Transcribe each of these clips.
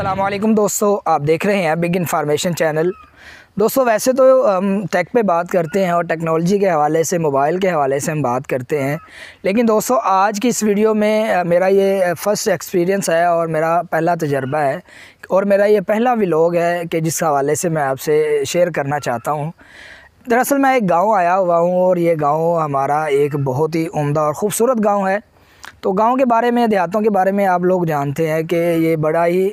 असलम दोस्तों आप देख रहे हैं बिग इन्फॉर्मेशन चैनल दोस्तों वैसे तो हम टेक पे बात करते हैं और टेक्नोलॉजी के हवाले से मोबाइल के हवाले से हम बात करते हैं लेकिन दोस्तों आज की इस वीडियो में मेरा ये फ़र्स्ट एक्सपीरियंस है और मेरा पहला तजर्बा है और मेरा ये पहला व्लॉग है कि जिस हवाले से मैं आपसे शेयर करना चाहता हूँ दरअसल मैं एक गाँव आया हुआ हूँ और ये गाँव हमारा एक बहुत ही उमदा और ख़ूबसूरत गाँव है तो गांव के बारे में देहातों के बारे में आप लोग जानते हैं कि ये बड़ा ही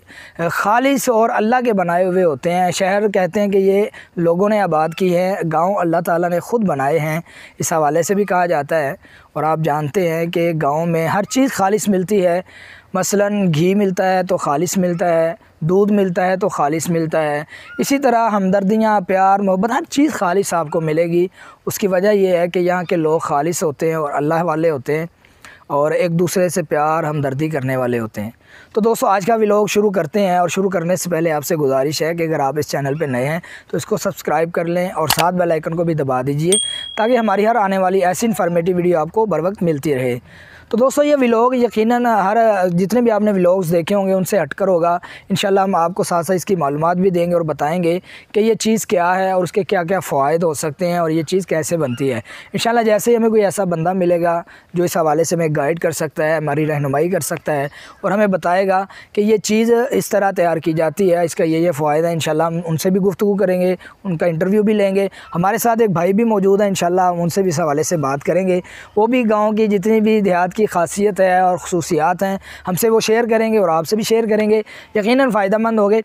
खालिश और अल्लाह के बनाए हुए होते हैं शहर कहते हैं कि ये लोगों ने आबाद की है गांव अल्लाह ताला ने ख़ुद बनाए हैं इस हवाले से भी कहा जाता है और आप जानते हैं कि गांव में हर चीज़ खालिश मिलती है मसलन घी मिलता है तो खालिश मिलता है दूध मिलता है तो खालिश मिलता है इसी तरह हमदर्दियाँ प्यार मोहब्बत हर चीज़ खालिश आपको मिलेगी उसकी वजह यह है कि यहाँ के लोग खालिश होते हैं और अल्लाह वाले होते हैं और एक दूसरे से प्यार हमदर्दी करने वाले होते हैं तो दोस्तों आज का व्लॉग शुरू करते हैं और शुरू करने से पहले आपसे गुजारिश है कि अगर आप इस चैनल पर नए हैं तो इसको सब्सक्राइब कर लें और साथ बेल आइकन को भी दबा दीजिए ताकि हमारी हर आने वाली ऐसी इन्फॉर्मेटिव वीडियो आपको बर वक्त मिलती रहे तो दोस्तों ये व्लॉग यकीनन हर जितने भी आपने व्लॉग्स देखे होंगे उनसे हटकर होगा इन हम आपको साथ साथ इसकी मालूम भी देंगे और बताएँगे कि ये चीज़ क्या है और उसके क्या क्या फ़ायद हो सकते हैं और ये चीज़ कैसे बनती है इन जैसे ही हमें कोई ऐसा बंदा मिलेगा जो इस हवाले से हमें गाइड कर सकता है हमारी रहनुमाई कर सकता है और हमें बताएगा कि ये चीज़ इस तरह तैयार की जाती है इसका ये ये फ़ायदा है इन हम उनसे भी गुफ्तु करेंगे उनका इंटरव्यू भी लेंगे हमारे साथ एक भाई भी मौजूद है इन हम उनसे भी इस हवाले से बात करेंगे वो भी गाँव की जितनी भी देहात की इसकी खासियत है और खसूसियात हैं हमसे वो शेयर करेंगे और आपसे भी शेयर करेंगे यकीन फ़ायदा मंद हो गए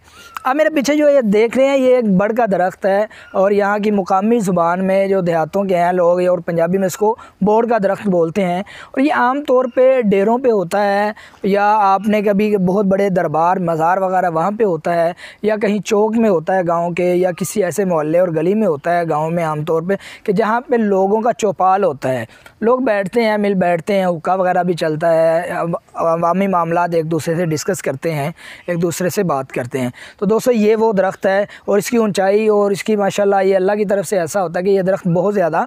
अब मेरे पीछे जो ये देख रहे हैं ये एक बड़ का दरख्त है और यहाँ की मुकामी ज़ुबान में जो देहातों के हैं लोग और पंजाबी में इसको बोर्ड का दरख्त बोलते हैं और ये आम तौर पर डेरों पर होता है या आपने कभी बहुत बड़े दरबार मज़ार वगैरह वहाँ पर होता है या कहीं चौक में होता है गाँव के या किसी ऐसे मोहल्ले और गली में होता है गाँव में आमतौर पर कि जहाँ पर लोगों का चौपाल होता है लोग बैठते हैं मिल बैठते हैं हुक्का वगैरह भी चलता है अवामी मामला एक दूसरे से डिस्कस करते हैं एक दूसरे से बात करते हैं तो दोस्तों ये वो दरख्त है और इसकी ऊंचाई और इसकी माशाल्लाह ये अल्लाह की तरफ से ऐसा होता है कि ये दरख्त बहुत ज़्यादा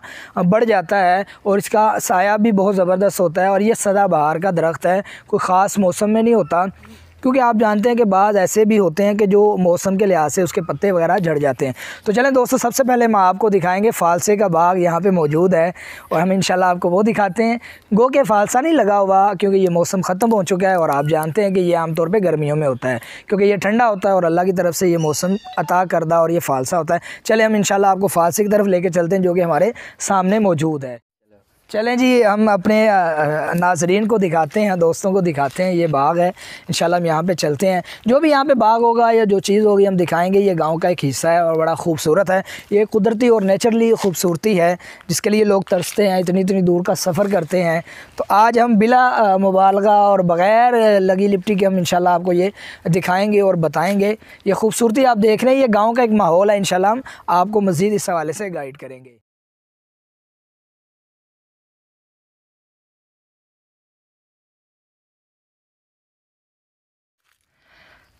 बढ़ जाता है और इसका साया भी बहुत ज़बरदस्त होता है और ये सदाबहार का दरख्त है कोई ख़ास मौसम में नहीं होता क्योंकि आप जानते हैं कि बाद ऐसे भी होते हैं कि जो मौसम के लिहाज से उसके पत्ते वगैरह झड़ जाते हैं तो चलें दोस्तों सबसे पहले हम आपको दिखाएंगे फालसे का बाग यहाँ पे मौजूद है और हम इंशाल्लाह आपको वो दिखाते हैं गो के फालसा नहीं लगा हुआ क्योंकि ये मौसम ख़त्म हो चुका है और आप जानते हैं कि ये आमतौर पर गर्मियों में होता है क्योंकि ये ठंडा होता है और अल्लाह की तरफ से ये मौसम अता करदा और ये फालसा होता है चले हम इनशाला आपको फालसे की तरफ लेके चलते हैं जो कि हमारे सामने मौजूद है चलें जी हम अपने नाजरीन को दिखाते हैं दोस्तों को दिखाते हैं ये बाग है इन हम यहाँ पे चलते हैं जो भी यहाँ पे बाग होगा या जो चीज़ होगी हम दिखाएंगे ये गांव का एक हिस्सा है और बड़ा खूबसूरत है ये कुदरती और नेचुरली खूबसूरती है जिसके लिए लोग तरसते हैं इतनी इतनी दूर का सफ़र करते हैं तो आज हम बिला मुबालगा और बग़ैर लगी लिपटी के हम इन आपको ये दिखाएँगे और बताएँगे ये खूबसूरती आप देख रहे हैं ये गाँव का एक माहौल है इन हम आपको मज़ीद इस हवाले से गाइड करेंगे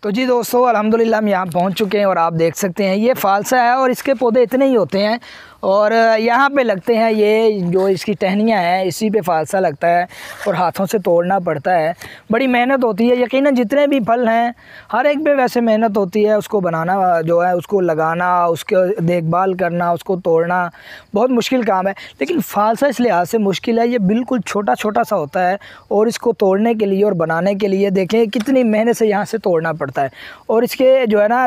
तो जी दोस्तों अलहमदिल्ला हम यहाँ पहुँच चुके हैं और आप देख सकते हैं ये फालसा है और इसके पौधे इतने ही होते हैं और यहाँ पे लगते हैं ये जो इसकी टहनियाँ हैं इसी पे फालसा लगता है और हाथों से तोड़ना पड़ता है बड़ी मेहनत होती है यकीनन जितने भी फल हैं हर एक पे वैसे मेहनत होती है उसको बनाना जो है उसको लगाना उसके देखभाल करना उसको तोड़ना बहुत मुश्किल काम है लेकिन फालसा इस लिहाज से मुश्किल है ये बिल्कुल छोटा छोटा सा होता है और इसको तोड़ने के लिए और बनाने के लिए देखें कितनी मेहनत से यहाँ से तोड़ना पड़ता है और इसके जो है ना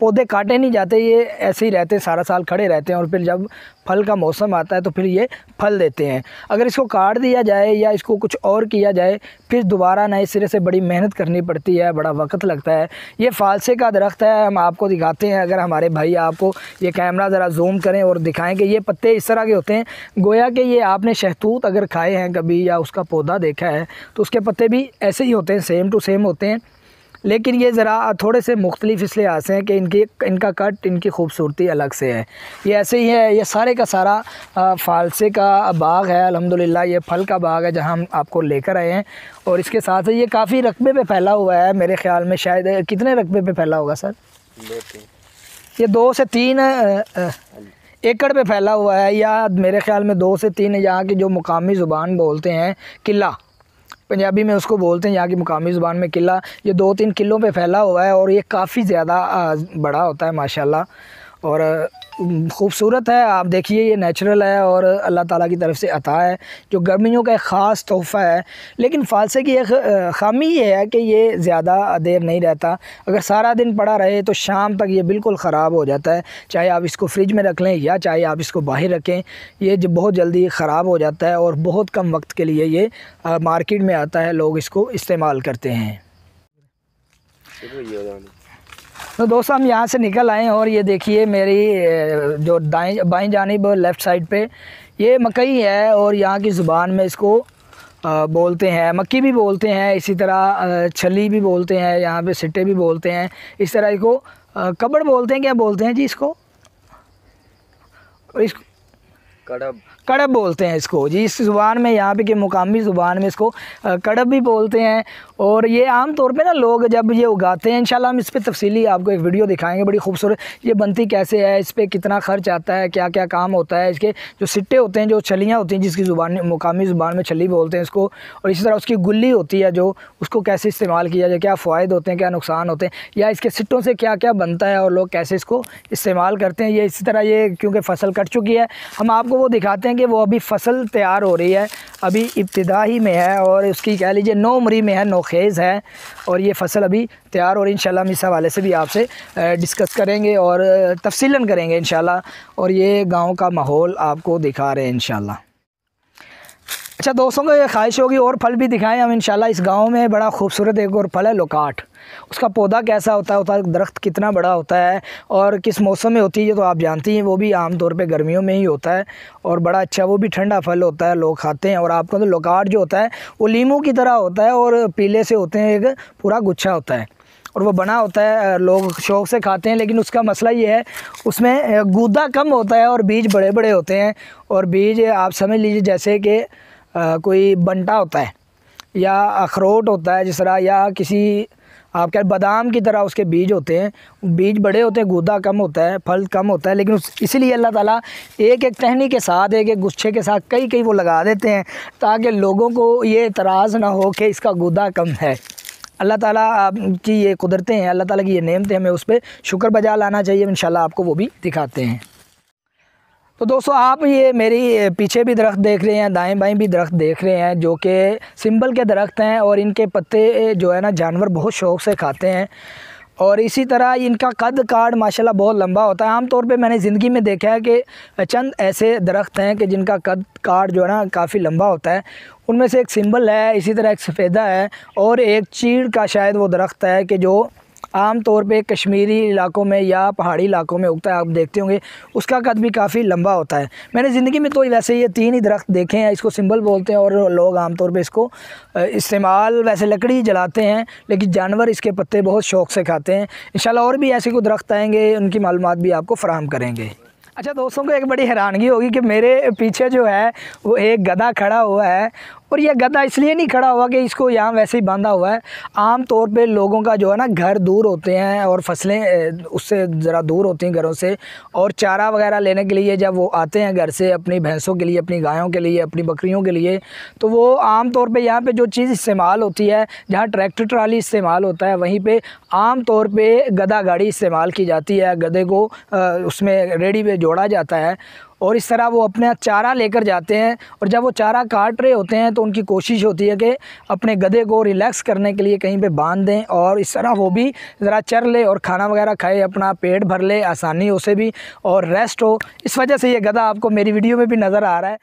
पौधे काटे नहीं जाते ये ऐसे ही रहते सारा साल खड़े रहते हैं और फिर फिर जब फल का मौसम आता है तो फिर ये फल देते हैं अगर इसको काट दिया जाए या इसको कुछ और किया जाए फिर दोबारा नए सिरे से बड़ी मेहनत करनी पड़ती है बड़ा वक्त लगता है ये फालसे का दरख्त है हम आपको दिखाते हैं अगर हमारे भाई आपको ये कैमरा ज़रा जूम करें और दिखाएं कि ये पत्ते इस तरह के होते हैं गोया कि ये आपने शहतूत अगर खाए हैं कभी या उसका पौधा देखा है तो उसके पत्ते भी ऐसे ही होते हैं सेम टू सेम होते हैं लेकिन ये ज़रा थोड़े से मुख्तलिफ इस लिहाज से हैं कि इनकी इनका कट इनकी खूबसूरती अलग से है ये ऐसे ही है ये सारे का सारा फालसे का बाग है अलहमदिल्ला ये फल का बाग है जहाँ हम आपको लेकर आए हैं और इसके साथ ही ये काफ़ी रकबे पर फैला हुआ है मेरे ख्याल में शायद कितने रकबे पर फैला होगा सर ये दो से तीन एकड़ पे फैला हुआ है या मेरे ख्याल में दो से तीन यहाँ की जो मुकामी ज़ुबान बोलते हैं किला पंजाबी में उसको बोलते हैं यहाँ की मुकामी ज़ुबान में किला ये दो तीन किलों पर फैला हुआ है और ये काफ़ी ज़्यादा बड़ा होता है माशाल्लाह और खूबसूरत है आप देखिए ये नेचुरल है और अल्लाह ताला की तरफ से अता है जो गर्मियों का एक ख़ास तोहफ़ा है लेकिन फालसे की एक खामी ये है कि ये ज़्यादा देर नहीं रहता अगर सारा दिन पड़ा रहे तो शाम तक ये बिल्कुल ख़राब हो जाता है चाहे आप इसको फ्रिज में रख लें या चाहे आप इसको बाहर रखें ये जो बहुत जल्दी ख़राब हो जाता है और बहुत कम वक्त के लिए ये मार्केट में आता है लोग इसको इस्तेमाल करते हैं तो दोस्तों हम यहाँ से निकल आए और ये देखिए मेरी जो दाएँ बाई जानब लेफ़्ट साइड पे ये मकई है और यहाँ की ज़ुबान में इसको बोलते हैं मक्की भी बोलते हैं इसी तरह छली भी बोलते हैं यहाँ पे सिट्टे भी बोलते हैं इस तरह इसको कबड़ बोलते हैं क्या बोलते हैं जी इसको इस कड़ब कड़ब बोलते हैं इसको जी इस ज़ुबान में यहाँ पे के मुकामी ज़ुबान में इसको कड़ब भी बोलते हैं और ये आम तौर पे ना लोग जब ये उगाते हैं इंशाल्लाह हम इस पर तफसीली आपको एक वीडियो दिखाएंगे बड़ी खूबसूरत ये बनती कैसे है इस पर कितना खर्च आता है क्या क्या काम होता है इसके जो सिट्टे होते हैं जो छलियाँ होती हैं जिसकी ज़ुबान मुकामी ज़ुबान में छली बोलते हैं इसको और इसी तरह उसकी गुल्ली होती है जो उसको कैसे इस्तेमाल किया जाए क्या फ़ायदे होते हैं क्या नुकसान होते हैं या इसके सिट्टों से क्या क्या बनता है और लोग कैसे इसको इस्तेमाल करते हैं ये इसी तरह ये क्योंकि फ़सल कट चुकी है हम आपको वो दिखाते हैं कि वो अभी फ़सल तैयार हो रही है अभी इब्तदा ही में है और उसकी कह लीजिए नौ में है नौ खेज़ है और ये फसल अभी तैयार और इन हम इस हवाले से भी आपसे डिस्कस करेंगे और तफसीला करेंगे इन और ये गाँव का माहौल आपको दिखा रहे हैं इन अच्छा दोस्तों को ये ख्वाहिश होगी और फल भी दिखाएं हम शाला इस गांव में बड़ा खूबसूरत एक और फल है लोकाट उसका पौधा कैसा होता है उसका दरख्त कितना बड़ा होता है और किस मौसम में होती है तो आप जानती हैं वो भी आमतौर पर गर्मियों में ही होता है और बड़ा अच्छा वो भी ठंडा फल होता है लोग खाते हैं और आपका तो लोकाट जो होता है वो लीमू की तरह होता है और पीले से होते हैं एक पूरा गुच्छा होता है और वो बना होता है लोग शौक से खाते हैं लेकिन उसका मसला ये है उसमें गूदा कम होता है और बीज बड़े बड़े होते हैं और बीज आप समझ लीजिए जैसे कि कोई बंटा होता है या अखरोट होता है जिस तरह या किसी आपके बादाम की तरह उसके बीज होते हैं बीज बड़े होते हैं गूदा कम होता है फल कम होता है लेकिन इसीलिए अल्लाह ताला एक एक टहनी के साथ एक एक गुच्छे के साथ कई कई वो लगा देते हैं ताकि लोगों को ये इतराज़ ना हो कि इसका गुदा कम है अल्लाह ताला की ये कुदरतें हैं अल्लाह ताला की ये नेमतें हमें उस पर शुक्र बजा लाना चाहिए इन आपको वो भी दिखाते हैं तो दोस्तों आप ये मेरी पीछे भी दरख्त देख रहे हैं दाएं बाएं भी दरख्त देख रहे हैं जो कि सिंबल के दरख्त हैं और इनके पत्ते जो है ना जानवर बहुत शौक से खाते हैं और इसी तरह इनका कद काड़ माशाल्लाह बहुत लंबा होता है आमतौर पे मैंने ज़िंदगी में देखा है कि चंद ऐसे दरख्त हैं कि जिनका कद काड जो है ना काफ़ी लंबा होता है उनमें से एक सिंबल है इसी तरह एक सफ़ेदा है और एक चीड़ का शायद वो दरख्त है कि जो आम तौर पे कश्मीरी इलाकों में या पहाड़ी इलाकों में उगता है आप देखते होंगे उसका कद भी काफ़ी लंबा होता है मैंने ज़िंदगी में तो वैसे ये तीन ही दरख्त देखे हैं इसको सिंबल बोलते हैं और लोग आमतौर पर इसको इस्तेमाल वैसे लकड़ी जलाते हैं लेकिन जानवर इसके पत्ते बहुत शौक से खाते हैं इन और भी ऐसे कोई दरख्त आएँगे उनकी मालूम भी आपको फ़राहम करेंगे अच्छा दोस्तों को एक बड़ी हैरानगी होगी कि मेरे पीछे जो है वो एक गधा खड़ा हुआ है और यह गद्दा इसलिए नहीं खड़ा हुआ कि इसको यहाँ वैसे ही बांधा हुआ है आम तौर पे लोगों का जो है ना घर दूर होते हैं और फसलें उससे ज़रा दूर होती हैं घरों से और चारा वगैरह लेने के लिए जब वो आते हैं घर से अपनी भैंसों के लिए अपनी गायों के लिए अपनी बकरियों के लिए तो वो आम तौर पर यहाँ पर जो चीज़ इस्तेमाल होती है जहाँ ट्रैक्टर ट्राली इस्तेमाल होता है वहीं पर आम तौर पर गदा गाड़ी इस्तेमाल की जाती है गदे को उसमें रेडी पे जोड़ा जाता है और इस तरह वो अपने चारा लेकर जाते हैं और जब वो चारा काट रहे होते हैं तो उनकी कोशिश होती है कि अपने गधे को रिलैक्स करने के लिए कहीं पे बांध दें और इस तरह वो भी ज़रा चर ले और खाना वगैरह खाए अपना पेट भर ले आसानी उसे भी और रेस्ट हो इस वजह से ये गधा आपको मेरी वीडियो में भी नज़र आ रहा है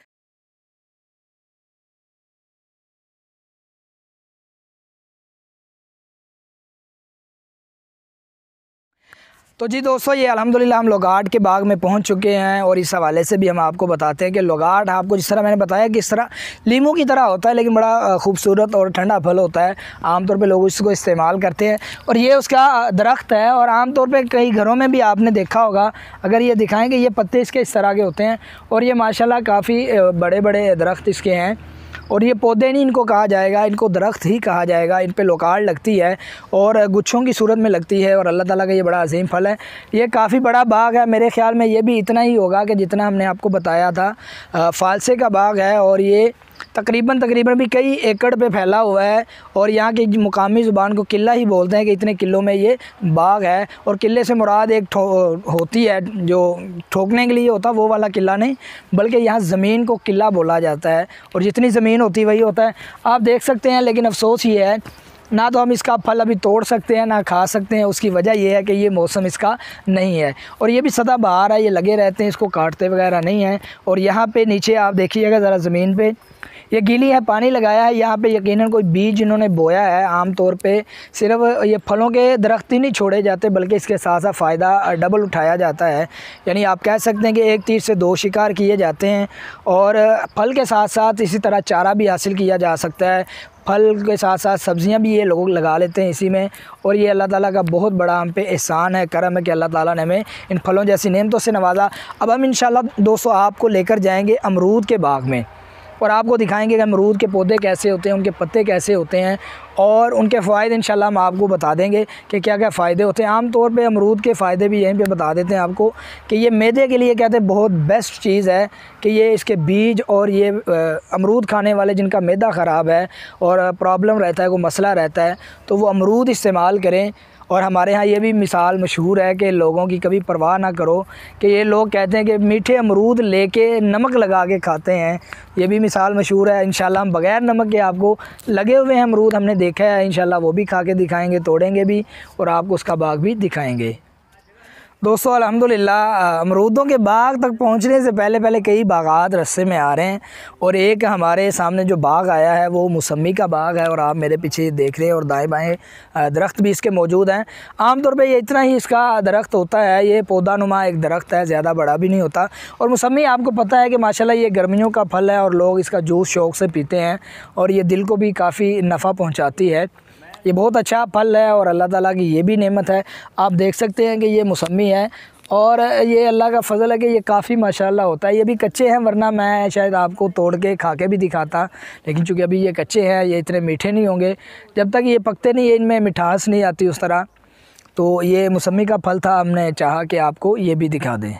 तो जी दोस्तों ये अल्हम्दुलिल्लाह हम लोगाट के बाग में पहुंच चुके हैं और इस हवाले से भी हम आपको बताते हैं कि लोगाट आपको जिस तरह मैंने बताया कि इस तरह लीमू की तरह होता है लेकिन बड़ा खूबसूरत और ठंडा फल होता है आमतौर पर लोग इसको इस्तेमाल करते हैं और ये उसका दरख्त है और आमतौर पर कई घरों में भी आपने देखा होगा अगर ये दिखाएँ कि ये पत्ते इसके इस तरह के होते हैं और ये माशाला काफ़ी बड़े बड़े दरख्त इसके हैं और ये पौधे नहीं इनको कहा जाएगा इनको दरख्त ही कहा जाएगा इन पर लोकार लगती है और गुच्छों की सूरत में लगती है और अल्लाह ताला का ये बड़ा अजीम फल है ये काफ़ी बड़ा बाग है मेरे ख्याल में ये भी इतना ही होगा कि जितना हमने आपको बताया था फालसे का बाग है और ये तकरीबन तकरीबन भी कई एकड़ पे फैला हुआ है और यहाँ की मुकामी ज़ुबान को किला ही बोलते हैं कि इतने किलों में ये बाग है और किले से मुराद एक ठो, होती है जो ठोकने के लिए होता है वो वाला किला नहीं बल्कि यहाँ ज़मीन को किला बोला जाता है और जितनी ज़मीन होती वही होता है आप देख सकते हैं लेकिन अफसोस ये है ना तो हम इसका फल अभी तोड़ सकते हैं ना खा सकते हैं उसकी वजह यह है कि ये मौसम इसका नहीं है और ये भी सदा बहार है ये लगे रहते हैं इसको काटते वगैरह नहीं है और यहाँ पे नीचे आप देखिएगा ज़रा ज़मीन पे ये गीली है पानी लगाया है यहाँ पे यकीनन कोई बीज इन्होंने बोया है आम तौर पे सिर्फ ये फलों के दरख्त ही नहीं छोड़े जाते बल्कि इसके साथ साथ फ़ायदा डबल उठाया जाता है यानी आप कह सकते हैं कि एक तीर से दो शिकार किए जाते हैं और फल के साथ साथ इसी तरह चारा भी हासिल किया जा सकता है फल के साथ साथ सब्ज़ियाँ भी ये लोग लगा लेते हैं इसी में और ये अल्लाह ताला का बहुत बड़ा हम पे एहसान है करम है कि अल्लाह ताला ने हमें इन फलों जैसी नेमतों से नवाजा अब हम इन दोस्तों आपको लेकर जाएंगे अमरूद के बाग में और आपको दिखाएंगे कि अमरूद के पौधे कैसे होते हैं उनके पत्ते कैसे होते हैं और उनके फ़ायदे इन हम आपको बता देंगे कि क्या क्या फ़ायदे होते हैं आम तौर पे अमरूद के फ़ायदे भी यहीं पे बता देते हैं आपको कि ये मैदे के लिए कहते हैं बहुत बेस्ट चीज़ है कि ये इसके बीज और ये अमरूद खाने वाले जिनका मैदा ख़राब है और प्रॉब्लम रहता है कोई मसला रहता है तो वो अमरूद इस्तेमाल करें और हमारे यहाँ ये भी मिसाल मशहूर है कि लोगों की कभी परवाह ना करो कि ये लोग कहते हैं कि मीठे अमरूद लेके नमक लगा के खाते हैं ये भी मिसाल मशहूर है इन हम बग़ैर नमक के आपको लगे हुए हैं अमरूद हमने देखा है इन वो भी खा के दिखाएँगे तोड़ेंगे भी और आपको उसका बाग भी दिखाएँगे दोस्तों अल्हम्दुलिल्लाह अमरूदों के बाग तक पहुंचने से पहले पहले कई बागात रस्से में आ रहे हैं और एक हमारे सामने जो बाग आया है वो मौसमी का बाग है और आप मेरे पीछे देख रहे हैं और दाएँ बाएँ दरख्त भी इसके मौजूद हैं आमतौर पर ये इतना ही इसका दरख्त होता है ये पौधा नुमा एक दरख्त है ज़्यादा बड़ा भी नहीं होता और मौसमी आपको पता है कि माशाला ये गर्मियों का फल है और लोग इसका जूस शौक से पीते हैं और ये दिल को भी काफ़ी नफ़ा पहुँचाती है ये बहुत अच्छा फल है और अल्लाह ताला की ये भी नेमत है आप देख सकते हैं कि ये मौसमी है और ये अल्लाह का फजल है कि ये काफ़ी माशाल्लाह होता है ये भी कच्चे हैं वरना मैं शायद आपको तोड़ के खा के भी दिखाता लेकिन चूँकि अभी ये कच्चे हैं ये इतने मीठे नहीं होंगे जब तक ये पकते नहीं इनमें मिठास नहीं आती उस तरह तो ये मौसमी का फल था हमने चाहा कि आपको ये भी दिखा दें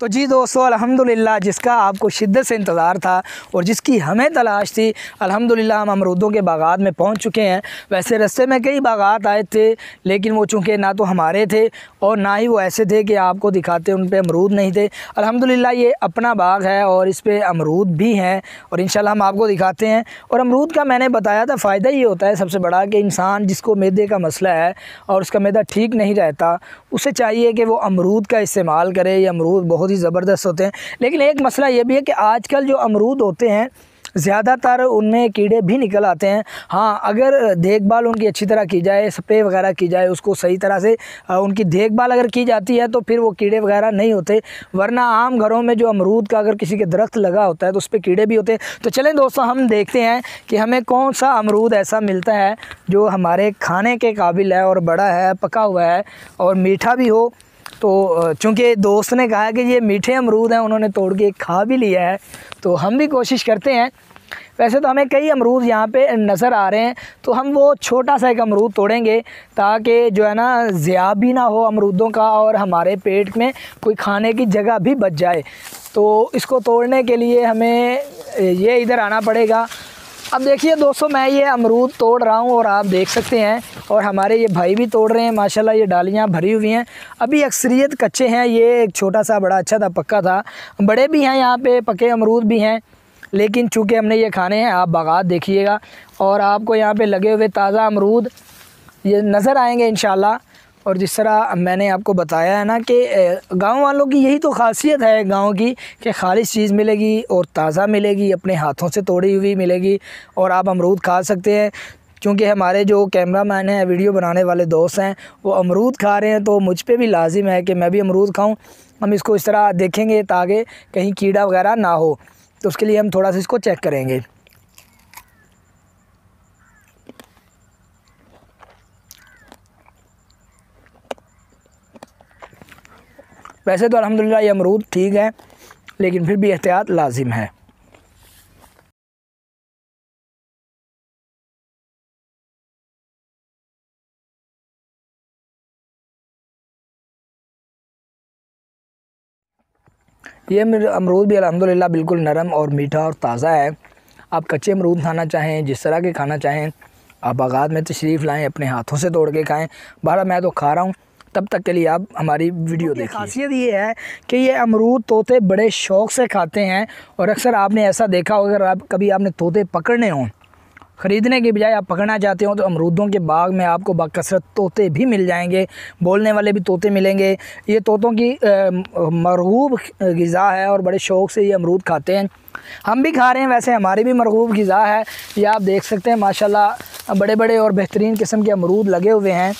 तो जी दोस्तों अल्हम्दुलिल्लाह जिसका आपको शिद्दत से इंतज़ार था और जिसकी हमें तलाश थी अल्हम्दुलिल्लाह हम अमरूदों के बागात में पहुंच चुके हैं वैसे रस्ते में कई बागात आए थे लेकिन वो चूँकि ना तो हमारे थे और ना ही वो ऐसे थे कि आपको दिखाते उन पर अमरूद नहीं थे अलहमदिल्ला ये अपना बाग है और इस पर अमरूद भी हैं और इन हम आपको दिखाते हैं और अमरूद का मैंने बताया था फ़ायदा ये होता है सबसे बड़ा कि इंसान जिसको मैदे का मसला है और उसका मैदा ठीक नहीं रहता उसे चाहिए कि वो अमरूद का इस्तेमाल करे ये अमरूद बहुत बहुत ही ज़बरदस्त होते हैं लेकिन एक मसला ये भी है कि आजकल जो अमरूद होते हैं ज़्यादातर उनमें कीड़े भी निकल आते हैं हाँ अगर देखभाल उनकी अच्छी तरह की जाए स्प्रे वगैरह की जाए उसको सही तरह से उनकी देखभाल अगर की जाती है तो फिर वो कीड़े वगैरह नहीं होते वरना आम घरों में जो अमरूद का अगर किसी के दरख्त लगा होता है तो उस पर कीड़े भी होते हैं तो चलें दोस्तों हम देखते हैं कि हमें कौन सा अमरूद ऐसा मिलता है जो हमारे खाने के काबिल है और बड़ा है पका हुआ है और मीठा भी हो तो चूँकि दोस्त ने कहा कि ये मीठे अमरूद हैं उन्होंने तोड़ के खा भी लिया है तो हम भी कोशिश करते हैं वैसे तो हमें कई अमरूद यहाँ पे नज़र आ रहे हैं तो हम वो छोटा सा एक अमरूद तोड़ेंगे ताकि जो है ना ज़िया भी ना हो अमरूदों का और हमारे पेट में कोई खाने की जगह भी बच जाए तो इसको तोड़ने के लिए हमें ये इधर आना पड़ेगा अब देखिए दोस्तों मैं ये अमरूद तोड़ रहा हूँ और आप देख सकते हैं और हमारे ये भाई भी तोड़ रहे हैं माशाल्लाह ये डालियाँ भरी हुई हैं अभी अक्सरियत कच्चे हैं ये एक छोटा सा बड़ा अच्छा था पक्का था बड़े भी हैं यहाँ पे पके अमरूद भी हैं लेकिन चूँकि हमने ये खाने हैं आप बागात देखिएगा और आपको यहाँ पर लगे हुए ताज़ा अमरूद ये नज़र आएँगे इन और जिस तरह मैंने आपको बताया है ना कि गांव वालों की यही तो खासियत है गांव की कि खालिश चीज़ मिलेगी और ताज़ा मिलेगी अपने हाथों से तोड़ी हुई मिलेगी और आप अमरूद खा सकते हैं क्योंकि हमारे जो कैमरा मैन हैं वीडियो बनाने वाले दोस्त हैं वो अमरूद खा रहे हैं तो मुझ पर भी लाजिम है कि मैं भी अमरूद खाऊँ हम इसको इस तरह देखेंगे ताकि कहीं कीड़ा वगैरह ना हो तो उसके लिए हम थोड़ा सा इसको चेक करेंगे वैसे तो अलहमदिल्ला ये अमरूद ठीक है लेकिन फिर भी एहतियात लाजिम है ये अमरूद भी अलहमदिल्ला बिल्कुल नरम और मीठा और ताज़ा है आप कच्चे अमरूद खाना चाहें जिस तरह के खाना चाहें आप बागात में तशरीफ़ लाएँ अपने हाथों से तोड़ के खाएँ बहरा मैं तो खा रहा हूँ तब तक के लिए आप हमारी तो वीडियो देखिए खासियत ये है कि ये अमरूद तोते बड़े शौक से खाते हैं और अक्सर आपने ऐसा देखा हो अगर आप कभी आपने तोते पकड़ने हों ख़रीदने के बजाय आप पकड़ना चाहते हो तो अमरूदों के बाग में आपको बाकसरत तोते भी मिल जाएंगे बोलने वाले भी तोते मिलेंगे ये तोतों की मरहूब गज़ा है और बड़े शौक़ से ये अमरूद खाते हैं हम भी खा रहे हैं वैसे हमारी भी मरहूब गज़ा है ये आप देख सकते हैं माशाल्लाह बड़े बड़े और बेहतरीन किस्म के अमरूद लगे हुए हैं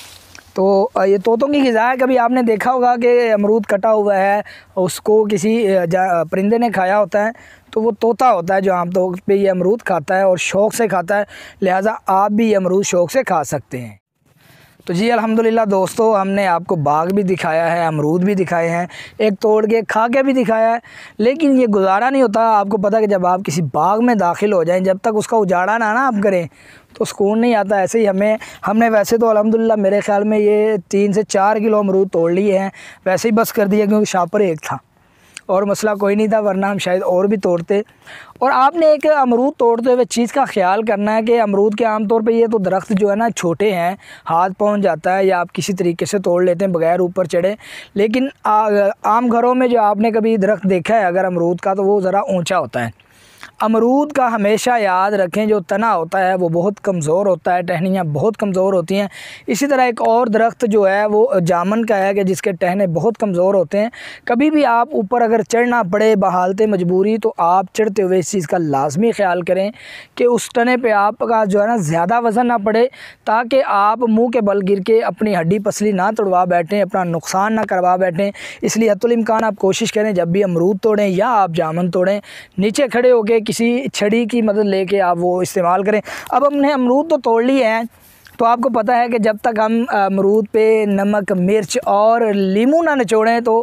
तो ये तोतों की गज़ा है कभी आपने देखा होगा कि अमरूद कटा हुआ है उसको किसी परिंदे ने खाया होता है तो वो तोता होता है जो आमतौर पे ये अमरूद खाता है और शौक़ से खाता है लिहाजा आप भी ये अमरूद शौक़ से खा सकते हैं तो जी अल्हम्दुलिल्लाह दोस्तों हमने आपको बाग भी दिखाया है अमरूद भी दिखाए हैं एक तोड़ के खा के भी दिखाया है लेकिन ये गुजारा नहीं होता आपको पता कि जब आप किसी बाग में दाखिल हो जाएं जब तक उसका उजाड़ा ना ना आप करें तो सुकून नहीं आता ऐसे ही हमें हमने वैसे तो अलहमदिल्ला मेरे ख्याल में ये तीन से चार किलो अमरूद तोड़ लिए हैं वैसे ही बस कर दिया क्योंकि शापर एक था और मसला कोई नहीं था वरना हम शायद और भी तोड़ते और आपने एक अमरूद तोड़ते हुए चीज़ का ख्याल करना है कि अमरूद के आमतौर पर ये तो दरख्त जो है ना छोटे हैं हाथ पहुँच जाता है या आप किसी तरीके से तोड़ लेते हैं बगैर ऊपर चढ़े लेकिन आ, आम घरों में जो आपने कभी दरख्त देखा है अगर अमरूद का तो वो ज़रा ऊँचा होता है अमरूद का हमेशा याद रखें जो तना होता है वो बहुत कमज़ोर होता है टहनियाँ बहुत कमज़ोर होती हैं इसी तरह एक और दरख्त जो है वो जामन का है कि जिसके टहने बहुत कमज़ोर होते हैं कभी भी आप ऊपर अगर चढ़ना पड़े बहालते मजबूरी तो आप चढ़ते हुए इस चीज़ का लाजमी ख्याल करें कि उस तने पर आपका जो है ना ज़्यादा वज़न ना पड़े ताकि आप मुँह के बल गिर के अपनी हड्डी पसली ना तोड़वा बैठें अपना नुकसान ना करवा बैठें इसलिए हतुलमकान आप कोशिश करें जब भी अमरूद तोड़ें या आप जामन तोड़ें नीचे खड़े होकर किसी छड़ी की मदद लेके आप वो इस्तेमाल करें अब हमने अमरूद तो तोड़ लिए हैं तो आपको पता है कि जब तक हम अमरूद पे नमक मिर्च और लीमू ना निचोड़ें तो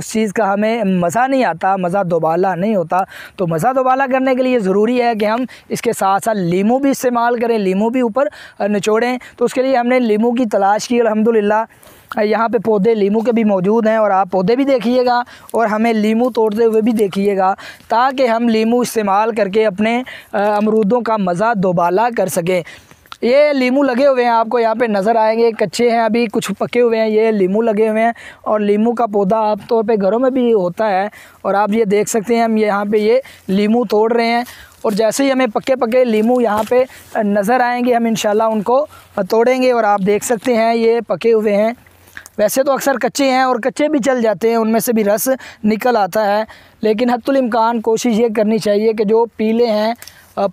उस चीज़ का हमें मज़ा नहीं आता मज़ा दोबाला नहीं होता तो मज़ा दोबाला करने के लिए ज़रूरी है कि हम इसके साथ साथ लीमू भी इस्तेमाल करें लीमू भी ऊपर निचोड़ें तो उसके लिए हमने लीमू की तलाश की अलहमदिल्ला यहाँ पे पौधे लीमू के भी मौजूद हैं और आप पौधे भी देखिएगा और हमें लीमू तोड़ते हुए भी देखिएगा ताकि हम लीमू इस्तेमाल करके अपने अमरूदों का मज़ा दोबाला कर सकें ये लीमू लगे हुए हैं आपको यहाँ पे नज़र आएंगे कच्चे हैं अभी कुछ पके हुए हैं ये लीमू लगे हुए हैं और लीमू का पौधा आप तौर तो पे घरों में भी होता है और आप ये देख सकते हैं हम यहाँ पे ये लीमू तोड़ रहे हैं और जैसे ही हमें पक्के पके लीमू यहाँ पे नज़र आएंगे हम इन उनको तोड़ेंगे और आप देख सकते हैं ये पके हुए हैं वैसे तो अक्सर कच्चे हैं और कच्चे भी चल जाते हैं उनमें से भी रस निकल आता है लेकिन हतुलमकान कोशिश ये करनी चाहिए कि जो पीले हैं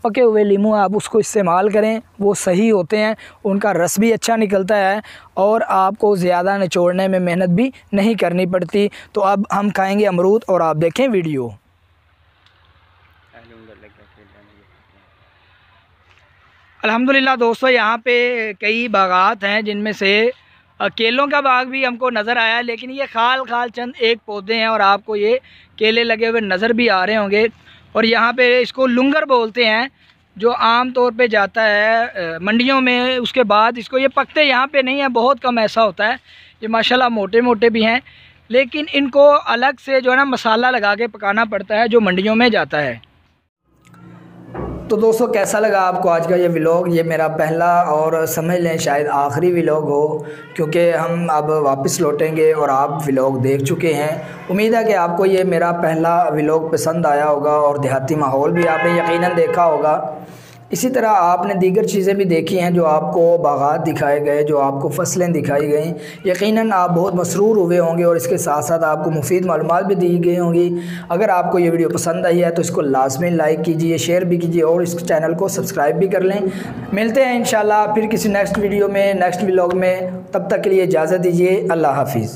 पके हुए लीमू आप उसको इस्तेमाल करें वो सही होते हैं उनका रस भी अच्छा निकलता है और आपको ज़्यादा निचोड़ने में मेहनत भी नहीं करनी पड़ती तो अब हम खाएँगे अमरूद और आप देखें वीडियो अलहमदिल्ला दोस्तों यहाँ पे कई बागात हैं जिनमें से केलों का बाग भी हमको नज़र आया लेकिन ये खाल खाल चंद एक पौधे हैं और आपको ये केले लगे हुए नज़र भी आ रहे होंगे और यहाँ पे इसको लुंगर बोलते हैं जो आम तौर पे जाता है मंडियों में उसके बाद इसको ये पकते यहाँ पे नहीं है बहुत कम ऐसा होता है ये माशाल्लाह मोटे मोटे भी हैं लेकिन इनको अलग से जो है ना मसाला लगा के पकाना पड़ता है जो मंडियों में जाता है तो दोस्तों कैसा लगा आपको आज का ये व्लॉग ये मेरा पहला और समझ लें शायद आखिरी व्लॉग हो क्योंकि हम अब वापस लौटेंगे और आप व्लॉग देख चुके हैं उम्मीद है कि आपको ये मेरा पहला व्लॉग पसंद आया होगा और देहाती माहौल भी आपने यकीनन देखा होगा इसी तरह आपने दीगर चीज़ें भी देखी हैं जो आपको बागात दिखाए गए जो आपको फसलें दिखाई गई यकीनन आप बहुत मसरूर हुए होंगे और इसके साथ साथ आपको मुफीद मालूम भी दी गई होंगी अगर आपको ये वीडियो पसंद आई है तो इसको लाजमी लाइक कीजिए शेयर भी कीजिए और इस चैनल को सब्सक्राइब भी कर लें मिलते हैं इन फिर किसी नेक्स्ट वीडियो में नेक्स्ट व्लाग में तब तक के लिए इजाज़त दीजिए अल्लाह हाफिज़